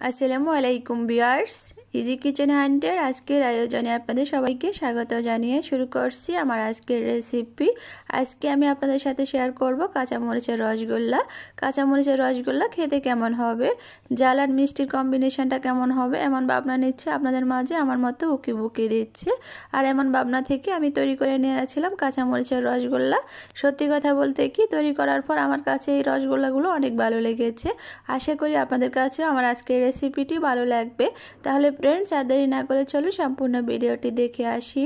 Assalamu alaikum viewers. Easy kitchen হান্টের আজকের আয়োজনে আপনাদের সবাইকে স্বাগত জানিয়ে শুরু করছি আমার আজকের রেসিপি আজকে আমি আপনাদের সাথে শেয়ার করব কাঁচামরিচের রসগোল্লা কাঁচামরিচের রসগোল্লা খেতে কেমন হবে জাল আর মিষ্টির কম্বিনেশনটা কেমন হবে এমন ভাবনা নিচ্ছে আপনাদের মাঝে আমার মতো উকি বুকি দিচ্ছে আর এমন ভাবনা থেকে আমি তৈরি করে নিয়েছিলাম কাঁচামরিচের রসগোল্লা সত্যি কথা বলতে কি তৈরি করার পর আমার কাছে এই রসগোল্লাগুলো অনেক ভালো লেগেছে আশা করি আপনাদের কাছে আমার আজকের রেসিপিটি ভালো লাগবে তাহলে স্টুডেন্টস আর দেরি না করে চলো সম্পূর্ণ ভিডিওটি দেখে আসি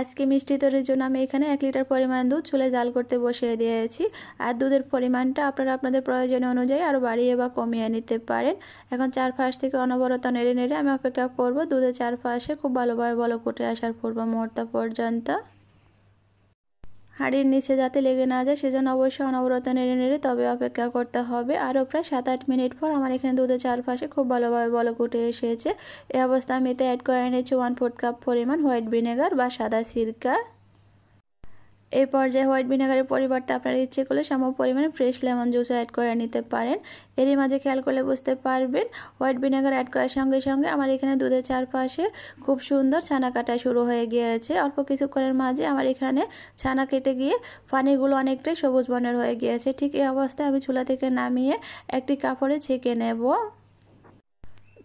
আজকে মিষ্টি তৈরির জন্য আমি এখানে এক লিটার পরিমাণ দুধ চুলে জাল করতে বসিয়ে দিয়েছি আর দুধের পরিমাণটা আপনারা আপনাদের প্রয়োজন অনুযায়ী আরও বাড়িয়ে বা কমিয়ে নিতে পারেন এখন চারপাশ থেকে অনবরত নেড়ে নেড়ে আমি অপেক্ষা করব দুধের চারপাশে খুব ভালোভাবে বলো কুটে আসার পূর্ব মুহূর্ত পর্যন্ত হাঁড়ির নিচে যাতে লেগে না যায় সেজন্য অবশ্যই অনবরত নেড়ে নেড়ে তবে অপেক্ষা করতে হবে আরও প্রায় সাত আট মিনিট পর আমার এখানে দুধের চারপাশে খুব ভালোভাবে বলক উঠে এসেছে এই অবস্থা আমি এতে অ্যাড করে নিয়েছি ওয়ান ফোর্থ কাপ পরিমাণ হোয়াইট ভিনেগার বা সাদা সিরকা এই পর্যায়ে হোয়াইট ভিনেগারের পরিবর্তে আপনারা ইচ্ছে করলে সম পরিমাণে ফ্রেশ লেমন জুস অ্যাড করে নিতে পারেন এরই মাঝে খেয়াল করলে বুঝতে পারবেন হোয়াইট ভিনেগার অ্যাড করার সঙ্গে সঙ্গে আমার এখানে দুধের চারপাশে খুব সুন্দর ছানা কাটা শুরু হয়ে গিয়েছে অল্প কিছুক্ষণের মাঝে আমার এখানে ছানা কেটে গিয়ে পানিগুলো অনেকটাই সবুজ বর্ণের হয়ে গিয়েছে ঠিক এই অবস্থায় আমি চুলা থেকে নামিয়ে একটি কাপড়ে ছেঁকে নেব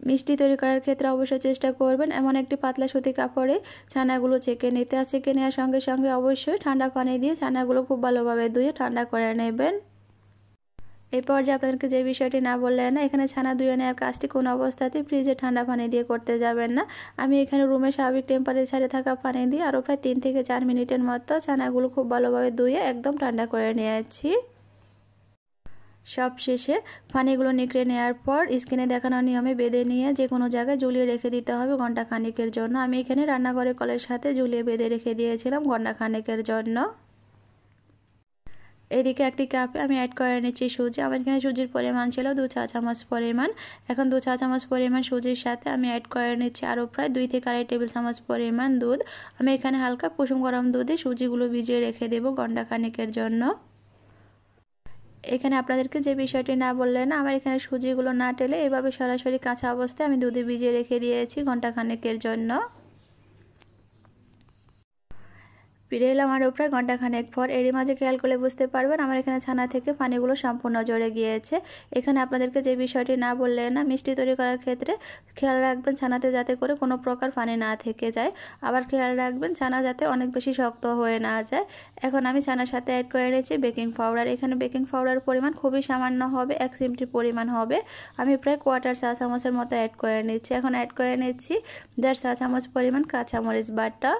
মিষ্টি তৈরি করার ক্ষেত্রে অবশ্যই চেষ্টা করবেন এমন একটি পাতলা সুতি কাপড়ে ছানাগুলো ছেঁকে নিতে আর ছেঁকে নেওয়ার সঙ্গে সঙ্গে অবশ্যই ঠান্ডা পানি দিয়ে ছানাগুলো খুব ভালোভাবে ধুয়ে ঠান্ডা করে নেবেন এই পর্যায়ে আপনাদেরকে যে বিষয়টি না বললে না এখানে ছানা ধুয়ে নেওয়ার কাজটি কোনো অবস্থাতেই ফ্রিজে ঠান্ডা পানি দিয়ে করতে যাবেন না আমি এখানে রুমে স্বাভাবিক টেম্পারেচারে থাকা পানি দিয়ে আরও প্রায় তিন থেকে চার মিনিটের মতো ছানাগুলো খুব ভালোভাবে ধুয়ে একদম ঠান্ডা করে নিয়েছি সব শেষে ফানিগুলো নিকড়ে নেওয়ার পর স্কিনে দেখানো নিয়মে বেঁধে নিয়ে যে কোনো জায়গায় ঝুলিয়ে রেখে দিতে হবে ঘন্টা খানিকের জন্য আমি এখানে রান্নাঘরের কলের সাথে ঝুলিয়ে বেঁধে রেখে দিয়েছিলাম ঘন্টা খানিকের জন্য এদিকে একটি কাপে আমি অ্যাড করে নিচ্ছি সুজি আমার এখানে সুজির পরিমাণ ছিল দু চা চামচ পরিমাণ এখন দু চা চামচ পরিমাণ সুজির সাথে আমি অ্যাড করে নিচ্ছি আরও প্রায় দুই থেকে আড়াই টেবিল চামচ পরিমাণ দুধ আমি এখানে হালকা কুসুম গরম দুধে সুজিগুলো ভিজিয়ে রেখে দেবো গন্ডা খানিকের জন্য এখানে আপনাদেরকে যে বিষয়টি না বললে না আমার এখানে সুজিগুলো না টেলে এভাবে সরাসরি কাঁচা অবস্থায় আমি দুধে ভিজিয়ে রেখে দিয়েছি ঘন্টাখানেকের জন্য ফিরে এলাম আরও প্রায় খানেক পর এরই মাঝে খেয়াল করলে বুঝতে পারবেন আমার এখানে ছানা থেকে পানিগুলো সম্পূর্ণ জড়ে গিয়েছে এখানে আপনাদেরকে যে বিষয়টি না বললে না মিষ্টি তৈরি করার ক্ষেত্রে খেয়াল রাখবেন ছানাতে যাতে করে কোনো প্রকার পানি না থেকে যায় আবার খেয়াল রাখবেন ছানা যাতে অনেক বেশি শক্ত হয়ে না যায় এখন আমি ছানার সাথে অ্যাড করে রেখেছি বেকিং পাউডার এখানে বেকিং পাউডার পরিমাণ খুবই সামান্য হবে এক চিমটি পরিমাণ হবে আমি প্রায় কোয়ার্টার চা চামচের মতো অ্যাড করে নিচ্ছি এখন অ্যাড করে নিচ্ছি দেড় চা চামচ পরিমাণ কাঁচামরিচ বাটা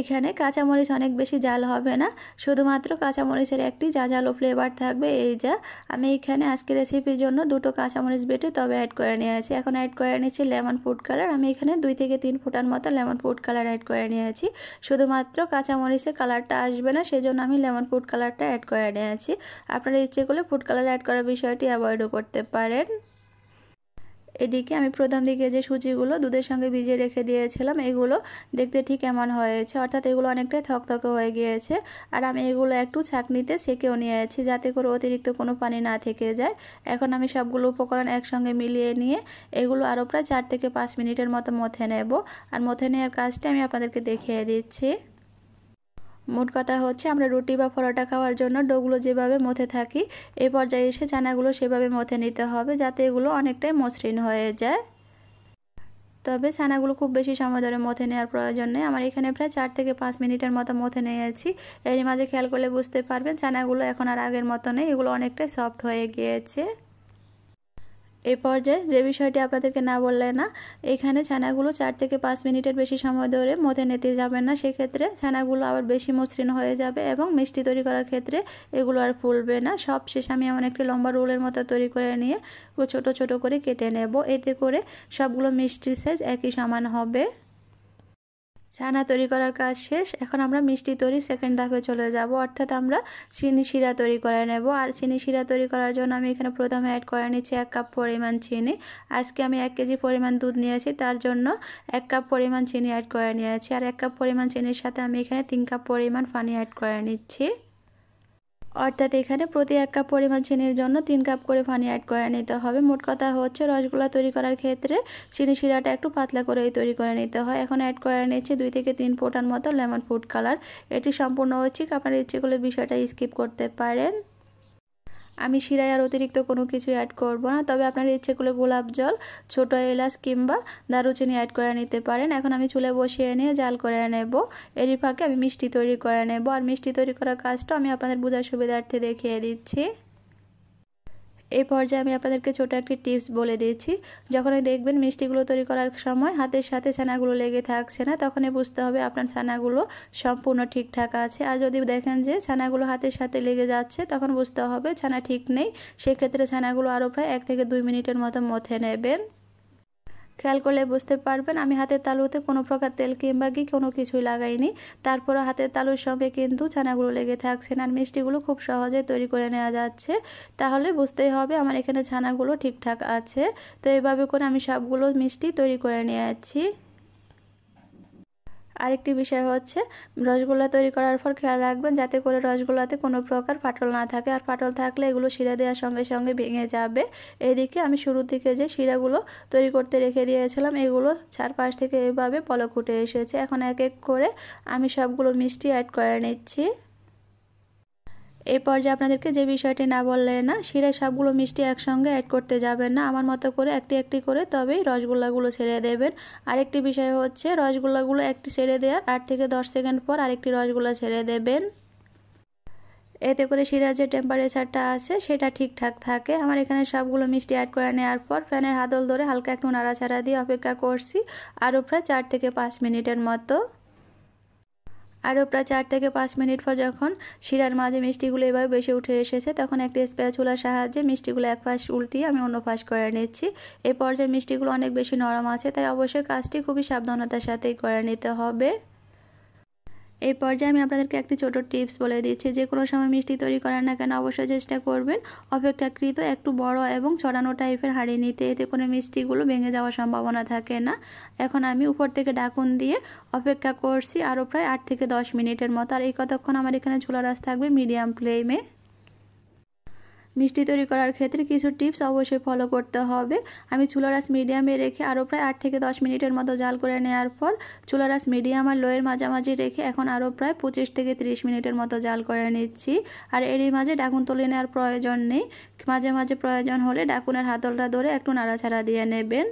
এখানে কাঁচামরিচ অনেক বেশি জাল হবে না শুধুমাত্র কাঁচামরিচের একটি যা জালো ফ্লেভার থাকবে এই যা আমি এখানে আজকে রেসিপির জন্য দুটো কাঁচামরিচ বেটে তবে অ্যাড করে নিয়েছি এখন অ্যাড করে নিয়েছি লেমন ফুড কালার আমি এখানে দুই থেকে তিন ফুটার মতো লেমন ফুড কালার অ্যাড করে নিয়েছি শুধুমাত্র কাঁচামরিচের কালারটা আসবে না সেজন্য আমি লেমন ফুড কালারটা অ্যাড করে নিয়েছি আপনারা ইচ্ছে করলে ফুড কালার অ্যাড করার বিষয়টি অ্যাভয়েডও করতে পারেন এদিকে আমি প্রথম দিকে যে সুজিগুলো দুধের সঙ্গে ভিজিয়ে রেখে দিয়েছিলাম এগুলো দেখতে ঠিক এমন হয়েছে অর্থাৎ এগুলো অনেকটাই থকথকে হয়ে গিয়েছে আর আমি এগুলো একটু ছাঁকনিতে সেকেও নিয়েছি যাতে করে অতিরিক্ত কোনো পানি না থেকে যায় এখন আমি সবগুলো উপকরণ একসঙ্গে মিলিয়ে নিয়ে এগুলো আরও প্রায় চার থেকে পাঁচ মিনিটের মতো মথে নেব আর মথে নেওয়ার কাজটা আমি আপনাদেরকে দেখিয়ে দিচ্ছি মোট কথা হচ্ছে আমরা রুটি বা পরোটা খাওয়ার জন্য ডোগুলো যেভাবে মথে থাকি এই পর্যায়ে এসে চানাগুলো সেভাবে মথে নিতে হবে যাতে এগুলো অনেকটাই মসৃণ হয়ে যায় তবে ছানাগুলো খুব বেশি সময় ধরে মথে নেওয়ার প্রয়োজন নেই আমার এখানে প্রায় চার থেকে পাঁচ মিনিটের মতো মথে নিয়েছি এর মাঝে খেয়াল করলে বুঝতে পারবেন ছানাগুলো এখন আর আগের মতো নেই এগুলো অনেকটাই সফট হয়ে গিয়েছে এই পর্যায়ে যে বিষয়টি আপনাদেরকে না বললে না এখানে ছানাগুলো চার থেকে পাঁচ মিনিটের বেশি সময় ধরে মধ্যে নেতে যাবে না সেক্ষেত্রে ছানাগুলো আবার বেশি মসৃণ হয়ে যাবে এবং মিষ্টি তৈরি করার ক্ষেত্রে এগুলো আর ফুলবে না সব শেষে আমি এমন একটি লম্বা রোলের মতো তৈরি করে নিয়ে ছোট ছোট করে কেটে নেব এতে করে সবগুলো মিষ্টির সাইজ একই সমান হবে ছানা তৈরি করার কাজ শেষ এখন আমরা মিষ্টি তৈরি সেকেন্ড ধাপে চলে যাব অর্থাৎ আমরা চিনি শিরা তৈরি করে নেব আর চিনি শিরা তৈরি করার জন্য আমি এখানে প্রথমে অ্যাড করে নিচ্ছি এক কাপ পরিমাণ চিনি আজকে আমি এক কেজি পরিমাণ দুধ নিয়েছি তার জন্য এক কাপ পরিমাণ চিনি অ্যাড করে নিয়েছি আর এক কাপ পরিমাণ চিনির সাথে আমি এখানে তিন কাপ পরিমাণ পানি অ্যাড করে নিচ্ছি অর্থাৎ এখানে প্রতি এক কাপ পরিমাণ চিনির জন্য তিন কাপ করে পানি অ্যাড করে নিতে হবে মোট কথা হচ্ছে রসগোল্লা তৈরি করার ক্ষেত্রে চিনি শিরাটা একটু পাতলা করেই তৈরি করে নিতে হয় এখন অ্যাড করে নিচ্ছি দুই থেকে তিন ফোটার মতো লেমন ফুড কালার এটি সম্পূর্ণ হচ্ছে আপনার ইচ্ছে করলে বিষয়টা স্কিপ করতে পারেন আমি শিরায় আর অতিরিক্ত কোনো কিছু অ্যাড করব না তবে আপনার ইচ্ছে করলে গোলাপ জল ছোটো এলাচ কিংবা দারুচিনি অ্যাড করে নিতে পারেন এখন আমি চুলে বসিয়ে নিয়ে জাল করে নেব এরই ফাঁকে আমি মিষ্টি তৈরি করে নেব আর মিষ্টি তৈরি করার কাজটা আমি আপনাদের বোঝার সুবিধার্থে দেখিয়ে দিচ্ছি এই পর্যায়ে আমি আপনাদেরকে ছোট একটি টিপস বলে দিয়েছি যখনই দেখবেন মিষ্টিগুলো তৈরি করার সময় হাতের সাথে ছানাগুলো লেগে থাকছে না তখনই বুঝতে হবে আপনার ছানাগুলো সম্পূর্ণ ঠিকঠাক আছে আর যদি দেখেন যে ছানাগুলো হাতের সাথে লেগে যাচ্ছে তখন বুঝতে হবে ছানা ঠিক নেই সেক্ষেত্রে ছানাগুলো আরও প্রায় এক থেকে দুই মিনিটের মতো মথে নেবেন খেয়াল করলে বুঝতে পারবেন আমি হাতের তালুতে কোনো প্রকার তেল কিংবা কি কোনো কিছুই লাগাইনি তারপরে হাতের তালুর সঙ্গে কিন্তু ছানাগুলো লেগে থাকছে আর মিষ্টিগুলো খুব সহজে তৈরি করে নেওয়া যাচ্ছে তাহলে বুঝতেই হবে আমার এখানে ছানাগুলো ঠিকঠাক আছে তো এইভাবে করে আমি সবগুলো মিষ্টি তৈরি করে নিয়ে যাচ্ছি আরেকটি বিষয় হচ্ছে রসগোল্লা তৈরি করার পর খেয়াল রাখবেন যাতে করে রসগোল্লাতে কোনো প্রকার ফাটল না থাকে আর ফাটল থাকলে এগুলো শিরা দেওয়ার সঙ্গে সঙ্গে ভেঙে যাবে এদিকে আমি শুরুর দিকে যে শিরাগুলো তৈরি করতে রেখে দিয়েছিলাম এগুলো চারপাশ থেকে এভাবে পলক উঠে এসেছে এখন এক এক করে আমি সবগুলো মিষ্টি অ্যাড করে নিচ্ছি এই পর্যায়ে আপনাদেরকে যে বিষয়টি না বললে না শিরায় সবগুলো মিষ্টি একসঙ্গে অ্যাড করতে যাবেন না আমার মতো করে একটি একটি করে তবেই রসগোল্লাগুলো ছেড়ে দেবেন আরেকটি বিষয় হচ্ছে রসগোল্লাগুলো একটি ছেড়ে দেওয়ার আট থেকে দশ সেকেন্ড পর আরেকটি রসগোল্লা ছেড়ে দেবেন এতে করে শিরার যে টেম্পারেচারটা আছে সেটা ঠিকঠাক থাকে আমার এখানে সবগুলো মিষ্টি অ্যাড করে নেওয়ার পর ফ্যানের হাতল ধরে হালকা একটু নাড়াচাড়া দিয়ে অপেক্ষা করছি আরও প্রায় চার থেকে পাঁচ মিনিটের মতো আরও প্রায় চার থেকে পাঁচ মিনিট পর যখন শিরার মাঝে মিষ্টিগুলো এভাবে বেশি উঠে এসেছে তখন একটা স্প্যাচুলার সাহায্যে মিষ্টিগুলো এক পাশ উল্টিয়ে আমি অন্য পাশ করে নিচ্ছি এরপর পর্যায়ে মিষ্টিগুলো অনেক বেশি নরম আছে তাই অবশ্যই কাজটি খুবই সাবধানতার সাথেই করে নিতে হবে এই পর্যায়ে আমি আপনাদেরকে একটি ছোট টিপস বলে দিচ্ছি যে কোনো সময় মিষ্টি তৈরি করার না কেন অবশ্যই চেষ্টা করবেন অপেক্ষাকৃত একটু বড় এবং ছড়ানো টাইপের হাড়ি নিতে এতে কোনো মিষ্টিগুলো ভেঙে যাওয়ার সম্ভাবনা থাকে না এখন আমি উপর থেকে ডাকুন দিয়ে অপেক্ষা করছি আরও প্রায় আট থেকে দশ মিনিটের মতো আর এই কতক্ষণ আমার এখানে ছোলা রাস থাকবে মিডিয়াম ফ্লেমে মিষ্টি তৈরি করার ক্ষেত্রে কিছু টিপস অবশ্যই ফলো করতে হবে আমি চুলারাস মিডিয়ামে রেখে আরও প্রায় আট থেকে দশ মিনিটের মতো জাল করে নেওয়ার পর চুলারাস মিডিয়াম আর লোয়ের মাঝামাঝি রেখে এখন আরও প্রায় পঁচিশ থেকে ত্রিশ মিনিটের মতো জাল করে নিচ্ছি আর এরই মাঝে ডাকুন তুলে নেওয়ার প্রয়োজন নেই মাঝে মাঝে প্রয়োজন হলে ডাকুনের হাতলটা ধরে একটু নাড়াছাড়া দিয়ে নেবেন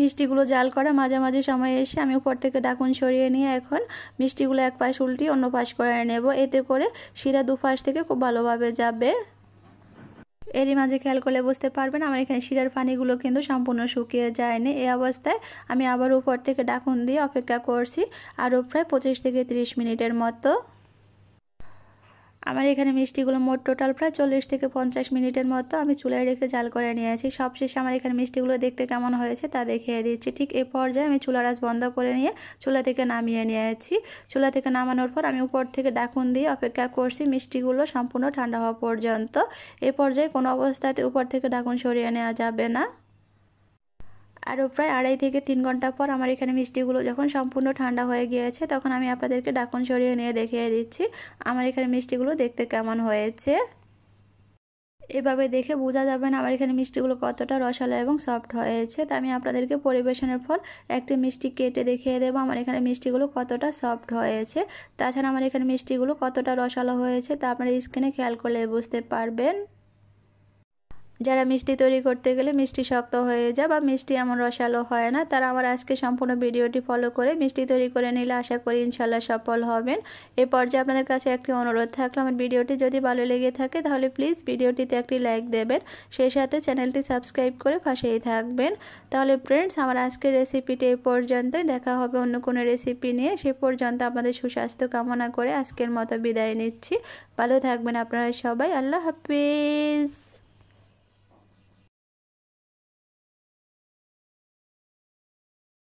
মিষ্টিগুলো জাল করা মাঝামাঝি সময় এসে আমি উপর থেকে ডাকুন সরিয়ে নিয়ে এখন মিষ্টিগুলো এক পাশ উল্টি অন্য পাশ করে নেব এতে করে শিরা দুপাশ থেকে খুব ভালোভাবে যাবে এরই মাঝে খেয়াল করলে বুঝতে পারবেন আমার এখানে শিরার পানিগুলো কিন্তু সম্পূর্ণ শুকিয়ে যায়নি এই অবস্থায় আমি আবার উপর থেকে ডাকুন দিয়ে অপেক্ষা করছি আরও প্রায় পঁচিশ থেকে ৩০ মিনিটের মতো আমার এখানে মিষ্টিগুলো মোট টোটাল প্রায় চল্লিশ থেকে পঞ্চাশ মিনিটের মতো আমি চুলায় রেখে জাল করে নিয়েছি সবশেষে আমার এখানে মিষ্টিগুলো দেখতে কেমন হয়েছে তা দেখিয়ে দিচ্ছি ঠিক এ পর্যায়ে আমি চুলার আজ বন্ধ করে নিয়ে চুলা থেকে নামিয়ে নিয়েছি চুলা থেকে নামানোর পর আমি উপর থেকে ডাকুন দিয়ে অপেক্ষা করছি মিষ্টিগুলো সম্পূর্ণ ঠান্ডা হওয়া পর্যন্ত এ পর্যায়ে কোনো অবস্থাতে উপর থেকে ডাকুন সরিয়ে নেওয়া যাবে না আরও প্রায় আড়াই থেকে তিন ঘন্টা পর আমার এখানে মিষ্টিগুলো যখন সম্পূর্ণ ঠান্ডা হয়ে গিয়েছে তখন আমি আপনাদেরকে ডাকন সরিয়ে নিয়ে দেখিয়ে দিচ্ছি আমার এখানে মিষ্টিগুলো দেখতে কেমন হয়েছে এভাবে দেখে বোঝা যাবে না আমার এখানে মিষ্টিগুলো কতটা রসালো এবং সফট হয়েছে তা আমি আপনাদেরকে পরিবেশনের পর একটি মিষ্টি কেটে দেখিয়ে দেবো আমার এখানে মিষ্টিগুলো কতটা সফট হয়েছে তাছাড়া আমার এখানে মিষ্টিগুলো কতটা রসালো হয়েছে তা আপনারা স্ক্রিনে খেয়াল করলে বুঝতে পারবেন যারা মিষ্টি তৈরি করতে গেলে মিষ্টি শক্ত হয়ে যায় বা মিষ্টি এমন রসালো হয় না তারা আমার আজকে সম্পূর্ণ ভিডিওটি ফলো করে মিষ্টি তৈরি করে নিলে আশা করি ইনশাল্লাহ সফল হবেন এ পর্যায়ে আপনাদের কাছে একটি অনুরোধ থাকলো আমার ভিডিওটি যদি ভালো লেগে থাকে তাহলে প্লিজ ভিডিওটিতে একটি লাইক দেবেন সেই সাথে চ্যানেলটি সাবস্ক্রাইব করে ফাঁসেই থাকবেন তাহলে ফ্রেন্ডস আমার আজকের রেসিপিটি এই পর্যন্তই দেখা হবে অন্য কোনো রেসিপি নিয়ে সে পর্যন্ত আপনাদের সুস্বাস্থ্য কামনা করে আজকের মতো বিদায় নিচ্ছি ভালো থাকবেন আপনারা সবাই আল্লাহ হাফিজ